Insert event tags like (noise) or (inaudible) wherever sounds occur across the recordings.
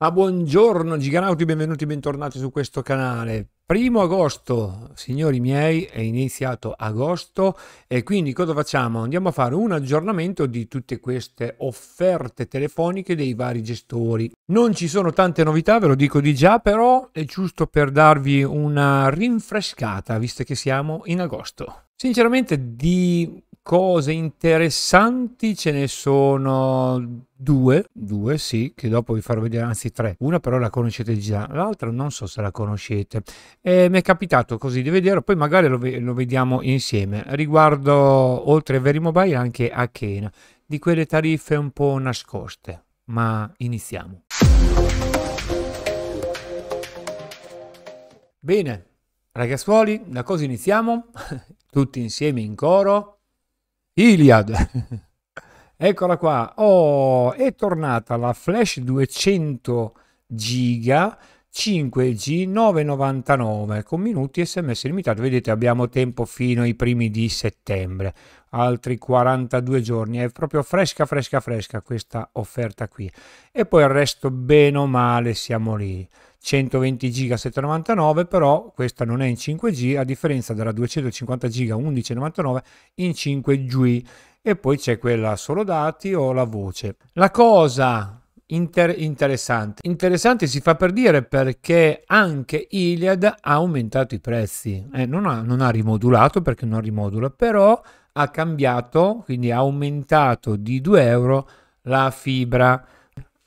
Ah, buongiorno giganauti, benvenuti e bentornati su questo canale. Primo agosto, signori miei, è iniziato agosto e quindi cosa facciamo? Andiamo a fare un aggiornamento di tutte queste offerte telefoniche dei vari gestori. Non ci sono tante novità, ve lo dico di già, però è giusto per darvi una rinfrescata, visto che siamo in agosto. Sinceramente di cose interessanti ce ne sono due, due sì, che dopo vi farò vedere, anzi tre. Una però la conoscete già, l'altra non so se la conoscete. E mi è capitato così di vederlo, poi magari lo, lo vediamo insieme. Riguardo, oltre a Verimobile, anche a Kena, di quelle tariffe un po' nascoste. Ma iniziamo. Bene, ragazzuoli, da cosa iniziamo? (laughs) Tutti insieme in coro. Iliad. (laughs) Eccola qua. Oh, è tornata la flash 200 giga 5G 999 con minuti sms limitati. Vedete, abbiamo tempo fino ai primi di settembre, altri 42 giorni. È proprio fresca, fresca, fresca questa offerta qui. E poi il resto, bene o male, siamo lì. 120 giga 799 però questa non è in 5G a differenza della 250 giga 1199 in 5G e poi c'è quella solo dati o la voce la cosa Inter interessante. Interessante si fa per dire perché anche Iliad ha aumentato i prezzi, eh, non, ha, non, ha, rimodulato perché non rimodula, però ha cambiato, quindi ha aumentato di 2 euro la fibra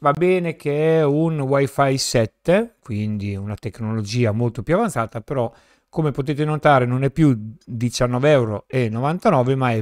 va bene che è un wifi 7, quindi una tecnologia molto più avanzata, però come potete notare non è più 19,99 euro ma è 21,99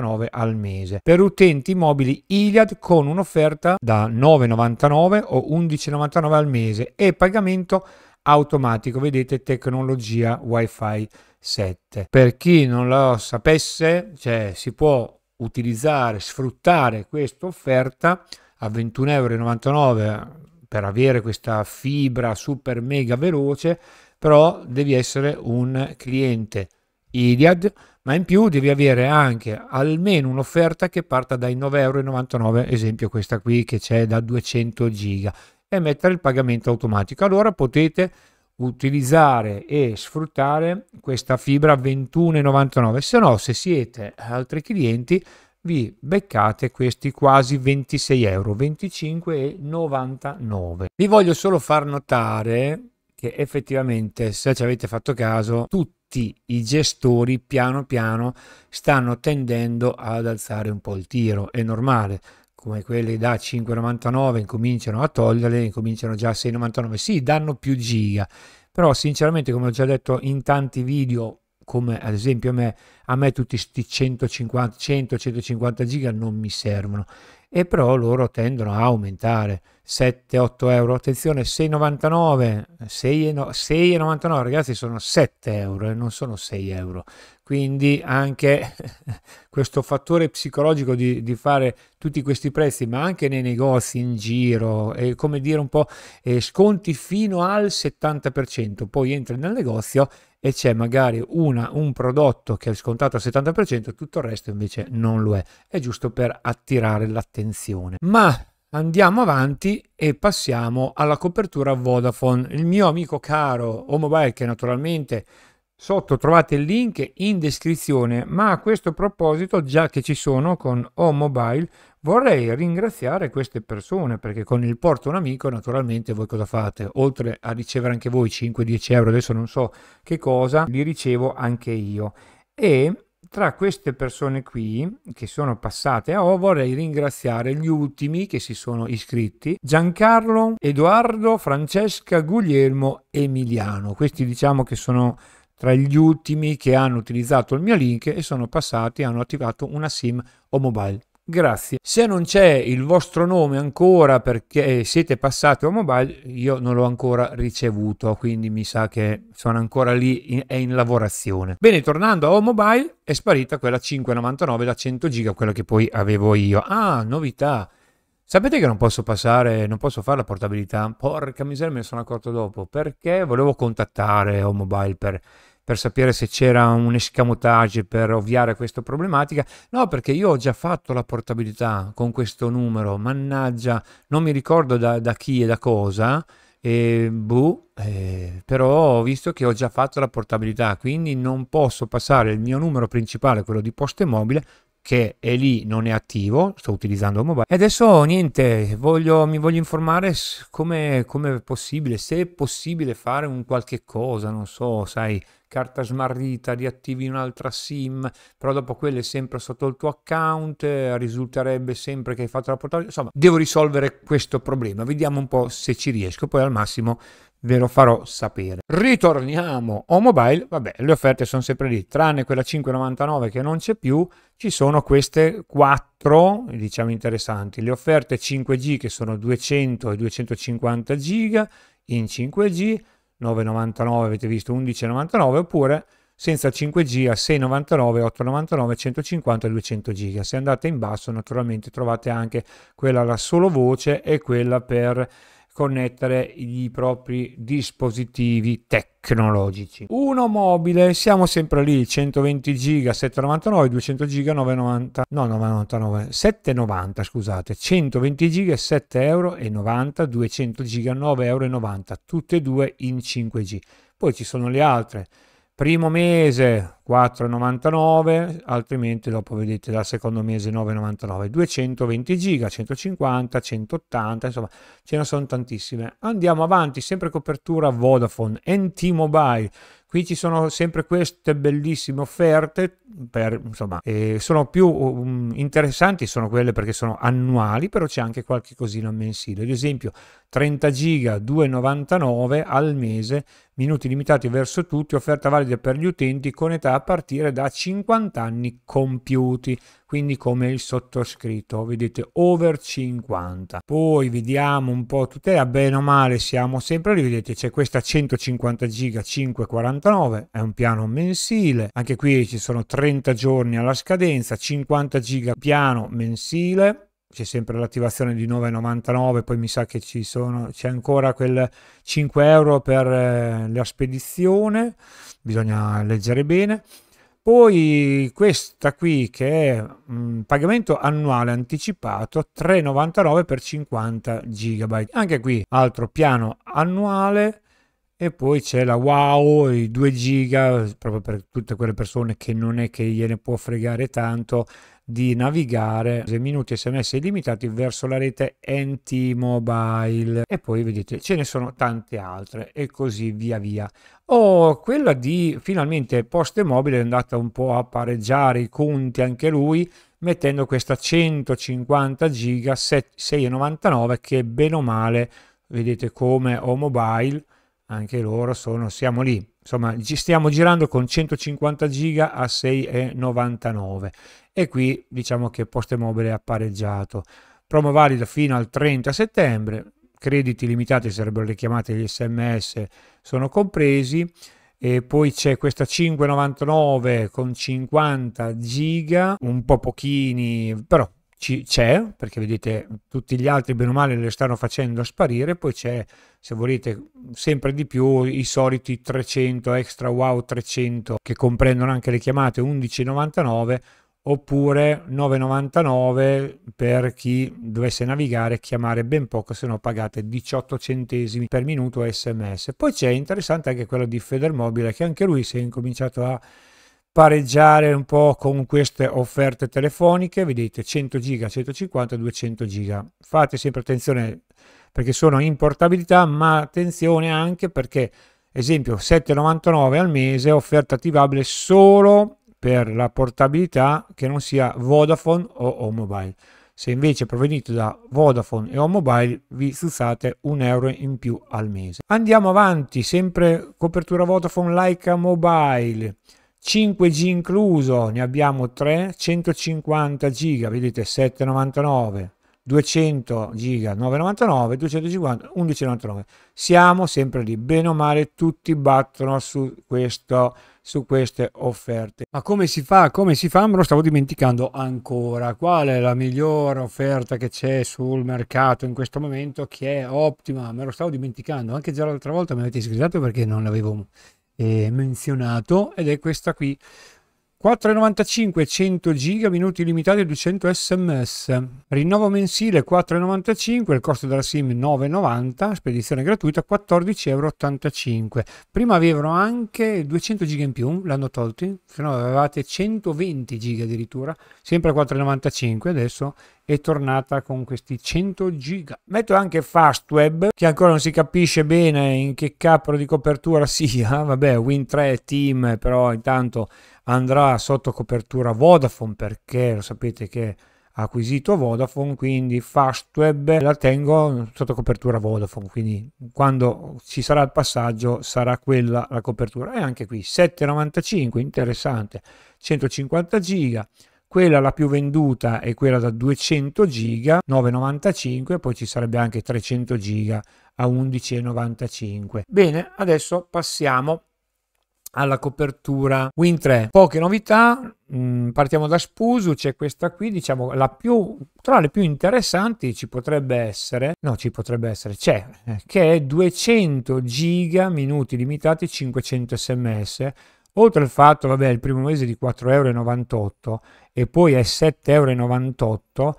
euro al mese per utenti mobili Iliad con un'offerta da 9,99 o 11,99 al mese e pagamento automatico vedete tecnologia wifi 7 per chi non lo sapesse cioè si può utilizzare sfruttare questa offerta a 21,99 euro per avere questa fibra super mega veloce, però devi essere un cliente Iliad, ma in più devi avere anche almeno un'offerta che parta dai 9,99 euro, esempio questa qui che c'è da 200 giga, e mettere il pagamento automatico. Allora potete utilizzare e sfruttare questa fibra 21,99, se no se siete altri clienti vi beccate questi quasi 26 euro, 25,99. Vi voglio solo far notare che effettivamente, se ci avete fatto caso, tutti i gestori piano piano stanno tendendo ad alzare un po' il tiro, è normale come quelli da 5,99 incominciano a toglierle, incominciano già a 6,99, sì, danno più giga, però sinceramente come ho già detto in tanti video come ad esempio a me, a me tutti questi 150, 100, 150 giga non mi servono e però loro tendono a aumentare 7-8 euro attenzione 6,99 6,99 ragazzi sono 7 euro e eh, non sono 6 euro quindi anche (laughs) questo fattore psicologico di, di, fare tutti questi prezzi ma anche nei negozi in giro e come dire un po' eh, sconti fino al 70% poi entri nel negozio e c'è magari una, un prodotto che è scontato al 70%, tutto il resto invece non lo è. È giusto per attirare l'attenzione. Ma andiamo avanti e passiamo alla copertura Vodafone. Il mio amico caro Omobile, che naturalmente Sotto trovate il link in descrizione, ma a questo proposito, già che ci sono con O-Mobile, vorrei ringraziare queste persone perché con il porto un amico naturalmente voi cosa fate? Oltre a ricevere anche voi 5-10 euro, adesso non so che cosa, li ricevo anche io. E tra queste persone qui che sono passate a O vorrei ringraziare gli ultimi che si sono iscritti Giancarlo, Edoardo, Francesca, Guglielmo, Emiliano. Questi diciamo che sono tra gli ultimi che hanno utilizzato il mio link e sono passati e hanno attivato una SIM o mobile. Grazie. Se non c'è il vostro nome ancora perché siete passati a mobile, io non l'ho ancora ricevuto, quindi mi sa che sono ancora lì, in, è in lavorazione. Bene, tornando a mobile, è sparita quella 5,99 da 100 giga, quella che poi avevo io. Ah, novità! Sapete che non posso passare, non posso fare la portabilità? Porca miseria, me ne sono accorto dopo. Perché volevo contattare Homobile per, per sapere se c'era un escamotage per ovviare a questa problematica. No, perché io ho già fatto la portabilità con questo numero. Mannaggia, non mi ricordo da, da chi e da cosa. E buh, eh, però ho visto che ho già fatto la portabilità, quindi non posso passare il mio numero principale, quello di poste mobile, che è lì, non è attivo, sto utilizzando mobile. E adesso niente, voglio, mi voglio informare come, come è possibile, se è possibile fare un qualche cosa, non so, sai, carta smarrita, riattivi un'altra SIM, però dopo quello è sempre sotto il tuo account, risulterebbe sempre che hai fatto la portata. Insomma, devo risolvere questo problema, vediamo un po' se ci riesco, poi al massimo ve lo farò sapere. Ritorniamo o mobile, vabbè, le offerte sono sempre lì, tranne quella 5,99 che non c'è più, ci sono queste quattro, diciamo interessanti, le offerte 5G che sono 200 e 250 giga in 5G, 9,99 avete visto 11,99 oppure senza 5G a 6,99, 8,99, 150 e 200 giga. Se andate in basso naturalmente trovate anche quella la solo voce e quella per connettere i propri dispositivi tecnologici. Uno mobile, siamo sempre lì, 120 giga 799, 200 giga 990, no 999, 790 scusate, 120 giga 7,90 euro, 200 giga 9,90 euro, tutte e due in 5G. Poi ci sono le altre, primo mese 4,99 altrimenti dopo vedete dal secondo mese 9,99 220 giga 150 180 insomma ce ne sono tantissime andiamo avanti sempre copertura Vodafone NT Mobile qui ci sono sempre queste bellissime offerte per, insomma eh, sono più um, interessanti sono quelle perché sono annuali però c'è anche qualche cosina mensile ad esempio 30 giga 2,99 al mese minuti limitati verso tutti offerta valida per gli utenti con età partire da 50 anni compiuti, quindi come il sottoscritto, vedete over 50. Poi vediamo un po' tutela, eh, bene o male siamo sempre lì, vedete c'è questa 150 giga 549, è un piano mensile, anche qui ci sono 30 giorni alla scadenza, 50 giga piano mensile, c'è sempre l'attivazione di 9,99 poi mi sa che ci sono c'è ancora quel 5 euro per eh, la spedizione bisogna leggere bene poi questa qui che è un mm, pagamento annuale anticipato 3,99 per 50 gigabyte anche qui altro piano annuale e poi c'è la wow i 2 giga proprio per tutte quelle persone che non è che gliene può fregare tanto di navigare minuti sms illimitati verso la rete NT Mobile e poi vedete ce ne sono tante altre e così via via. Oh, quella di finalmente Poste Mobile è andata un po' a pareggiare i conti anche lui mettendo questa 150 giga 6,99 che bene o male vedete come o mobile anche loro sono, siamo lì, insomma ci stiamo girando con 150 giga a 6,99 e qui diciamo che poste mobile ha pareggiato. Promo valido fino al 30 settembre, crediti limitati sarebbero le chiamate gli sms sono compresi e poi c'è questa 5,99 con 50 giga un po' pochini però ci, c'è, perché vedete tutti gli altri bene o male le stanno facendo sparire, poi c'è, se volete, sempre di più i soliti 300, extra wow 300, che comprendono anche le chiamate 11,99 oppure 9,99 per chi dovesse navigare e chiamare ben poco, se no pagate 18 centesimi per minuto sms. Poi c'è interessante anche quello di Federmobile, che anche lui si è incominciato a pareggiare un po' con queste offerte telefoniche, vedete 100 giga, 150, 200 giga. Fate sempre attenzione perché sono in portabilità, ma attenzione anche perché esempio 7,99 al mese offerta attivabile solo per la portabilità che non sia Vodafone o Home Mobile. Se invece provenite da Vodafone e Home Mobile, vi sussate un euro in più al mese. Andiamo avanti, sempre copertura Vodafone Leica Mobile. 5G incluso, ne abbiamo 3, 150 giga, vedete 7,99, 200 giga 9,99, 250 11,99. Siamo sempre lì, bene o male tutti battono su, questo, su queste offerte. Ma come si fa? Come si fa? Me lo stavo dimenticando ancora. Qual è la migliore offerta che c'è sul mercato in questo momento che è ottima? Me lo stavo dimenticando, anche già l'altra volta mi avete iscritto perché non l'avevo eh, menzionato ed è questa qui. 4,95 100 giga minuti limitati 200 sms rinnovo mensile 4,95 il costo della sim 9,90 spedizione gratuita 14,85 prima avevano anche 200 giga in più l'hanno tolti se no avevate 120 giga addirittura sempre 4,95 adesso è tornata con questi 100 giga. Metto anche Fastweb, che ancora non si capisce bene in che capro di copertura (laughs) sia. Vabbè, Win3 Team, però intanto andrà sotto copertura Vodafone, perché lo sapete che ha acquisito Vodafone, quindi Fastweb la tengo sotto copertura Vodafone, quindi quando ci sarà il passaggio sarà quella la copertura. E anche qui 7,95, interessante, 150 giga quella la più venduta è quella da 200 giga 9,95 poi ci sarebbe anche 300 giga a 11,95 bene adesso passiamo alla copertura Win 3 poche novità mm, partiamo da Spusu c'è questa qui diciamo la più tra le più interessanti ci potrebbe essere no ci potrebbe essere c'è eh, che è 200 giga minuti limitati 500 sms Oltre al fatto, vabbè, il primo mese di 4,98 euro e poi è 7,98 euro,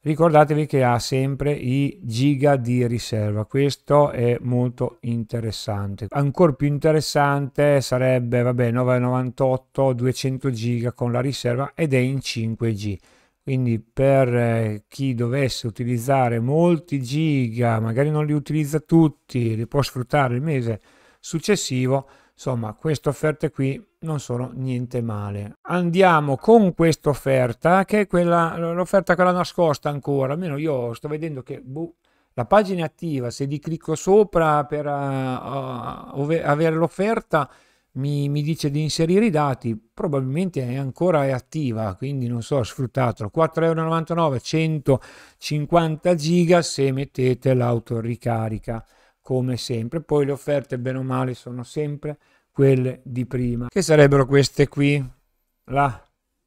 ricordatevi che ha sempre i giga di riserva questo è molto interessante ancora più interessante sarebbe vabbè 9,98 200 giga con la riserva ed è in 5g quindi per eh, chi dovesse utilizzare molti giga magari non li utilizza tutti li può sfruttare il mese successivo Insomma, queste offerte qui non sono niente male. Andiamo con questa offerta, che è quella, l'offerta che l'ha nascosta ancora, almeno io sto vedendo che buh, la pagina è attiva, se li clicco sopra per uh, uh, avere l'offerta mi, mi, dice di inserire i dati, probabilmente è ancora è attiva, quindi non so, sfruttatelo. 4,99€, 150 giga se mettete l'autoricarica come sempre. Poi le offerte bene o male sono sempre quelle di prima, che sarebbero queste qui, la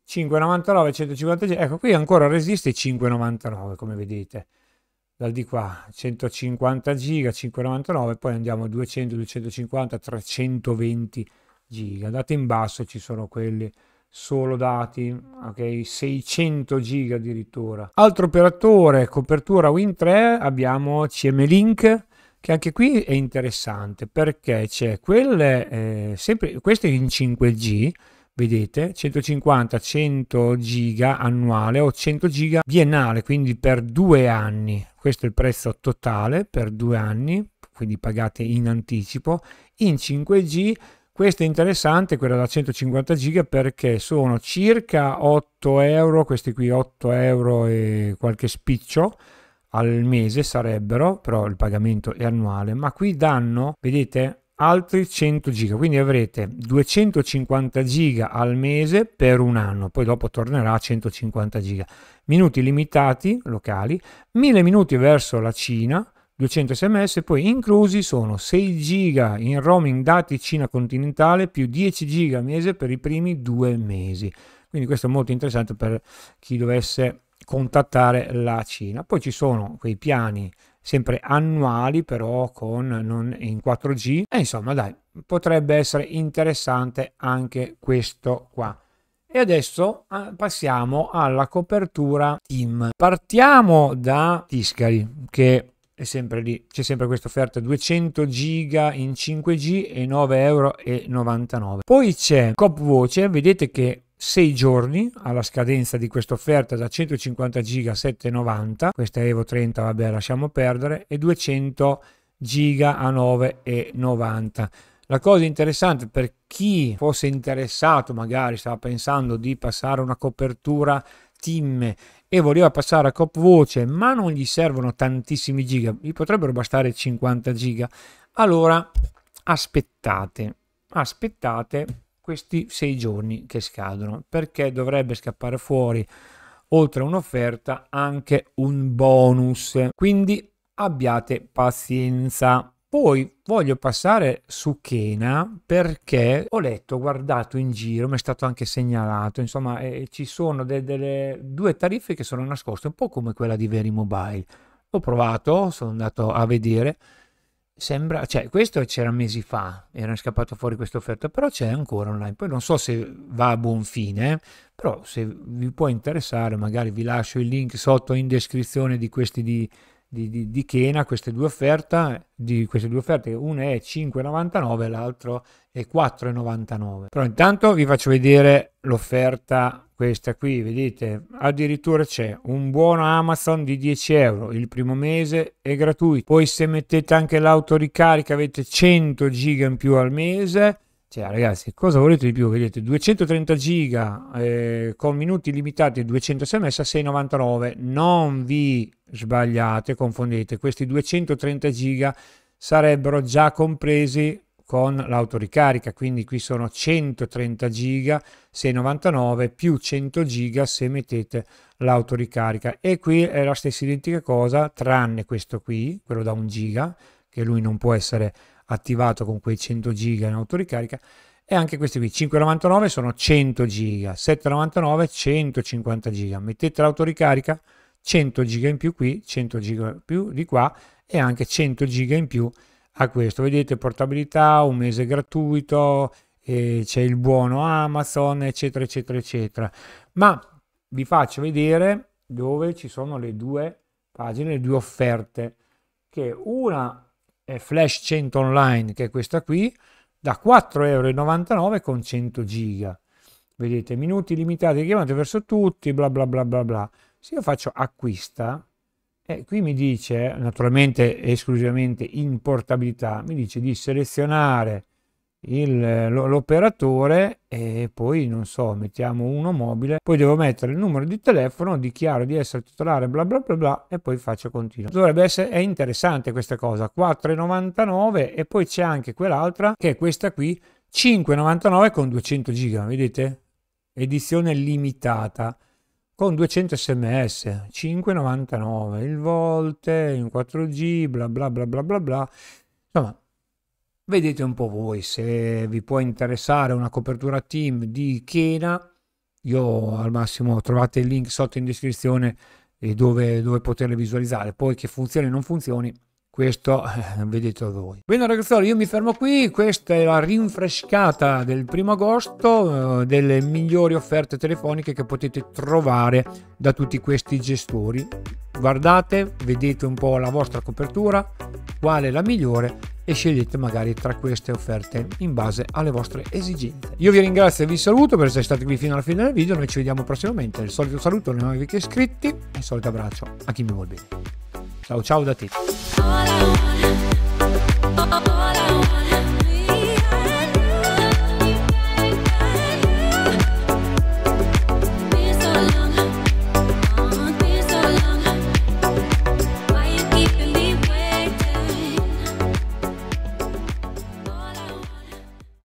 5,99, 155, ecco qui ancora resiste 5,99 come vedete, dal di qua 150 giga, 5,99, poi andiamo 200, 250, 320 giga, date in basso ci sono quelli solo dati, ok, 600 giga addirittura. Altro operatore, copertura Win3, abbiamo CM Link, che anche qui è interessante perché c'è quelle, eh, sempre, queste in 5G, vedete, 150-100 giga annuale o 100 giga biennale, quindi per due anni, questo è il prezzo totale per due anni, quindi pagate in anticipo, in 5G questa è interessante, quella da 150 giga, perché sono circa 8 euro, questi qui 8 euro e qualche spiccio, al mese sarebbero, però il pagamento è annuale, ma qui danno, vedete, altri 100 giga, quindi avrete 250 giga al mese per un anno, poi dopo tornerà a 150 giga. Minuti limitati locali, 1000 minuti verso la Cina, 200 sms, poi inclusi sono 6 giga in roaming dati Cina continentale più 10 giga al mese per i primi due mesi. Quindi questo è molto interessante per chi dovesse contattare la Cina. Poi ci sono quei piani sempre annuali però con non in 4G e insomma dai potrebbe essere interessante anche questo qua. E adesso ah, passiamo alla copertura team. Partiamo da Tiscali che è sempre lì, c'è sempre questa offerta 200 giga in 5G e 9,99 euro. Poi c'è Copvoce, vedete che 6 giorni alla scadenza di questa offerta da 150 giga a 7,90 questa Evo 30 vabbè lasciamo perdere e 200 giga a 9,90 la cosa interessante per chi fosse interessato magari stava pensando di passare una copertura TIM e voleva passare a cop voce ma non gli servono tantissimi giga gli potrebbero bastare 50 giga allora aspettate aspettate questi sei giorni che scadono perché dovrebbe scappare fuori oltre a un'offerta anche un bonus quindi abbiate pazienza poi voglio passare su Kena perché ho letto, guardato in giro, mi è stato anche segnalato, insomma eh, ci sono de- delle due tariffe che sono nascoste, un po' come quella di Veri Mobile. L'ho provato, sono andato a vedere, sembra, cioè questo c'era mesi fa, era scappato fuori questa offerta, però c'è ancora online, poi non so se va a buon fine, però se vi può interessare magari vi lascio il link sotto in descrizione di questi di, di, di, di Kena, queste due offerte, di queste due offerte, una è 5,99 l'altra è 4,99. Però intanto vi faccio vedere l'offerta questa qui vedete addirittura c'è un buono amazon di 10 euro il primo mese è gratuito poi se mettete anche l'autoricarica avete 100 giga in più al mese cioè ragazzi cosa volete di più vedete 230 giga eh, con minuti limitati 200 sms a 6,99 non vi sbagliate confondete questi 230 giga sarebbero già compresi con l'autoricarica, quindi qui sono 130 giga se 99 più 100 giga se mettete l'autoricarica e qui è la stessa identica cosa tranne questo qui, quello da 1 giga che lui non può essere attivato con quei 100 giga in autoricarica e anche questi qui 5,99 sono 100 giga 7,99 150 giga mettete l'autoricarica 100 giga in più qui 100 giga in più di qua e anche 100 giga in più a questo. Vedete portabilità, un mese gratuito, eh, c'è il buono Amazon, eccetera, eccetera, eccetera. Ma vi faccio vedere dove ci sono le due pagine, le due offerte, che una è Flash 100 Online, che è questa qui, da 4,99 euro con 100 giga. Vedete, minuti limitati, chiamate verso tutti, bla bla bla bla bla. Se io faccio acquista, e qui mi dice, naturalmente esclusivamente in portabilità, mi dice di selezionare l'operatore e poi non so mettiamo uno mobile poi devo mettere il numero di telefono dichiaro di essere titolare bla bla bla bla e poi faccio continuo dovrebbe essere è interessante questa cosa 4,99 e poi c'è anche quell'altra che è questa qui 5,99 con 200 giga vedete edizione limitata con 200 sms 5,99 il volte in 4g bla bla bla bla bla bla insomma vedete un po' voi se vi può interessare una copertura team di Kena io al massimo trovate il link sotto in descrizione eh, dove, dove poterle visualizzare poi che funzioni o non funzioni questo eh, vedete voi. Bene ragazzi, io mi fermo qui, questa è la rinfrescata del primo agosto eh, delle migliori offerte telefoniche che potete trovare da tutti questi gestori. Guardate, vedete un po' la vostra copertura, quale è la migliore e scegliete magari tra queste offerte in base alle vostre esigenze. Io vi ringrazio e vi saluto per essere stati qui fino alla fine del video, noi ci vediamo prossimamente, il solito saluto ai nuovi iscritti e il solito abbraccio a chi mi vuole bene. Ciao ciao da te.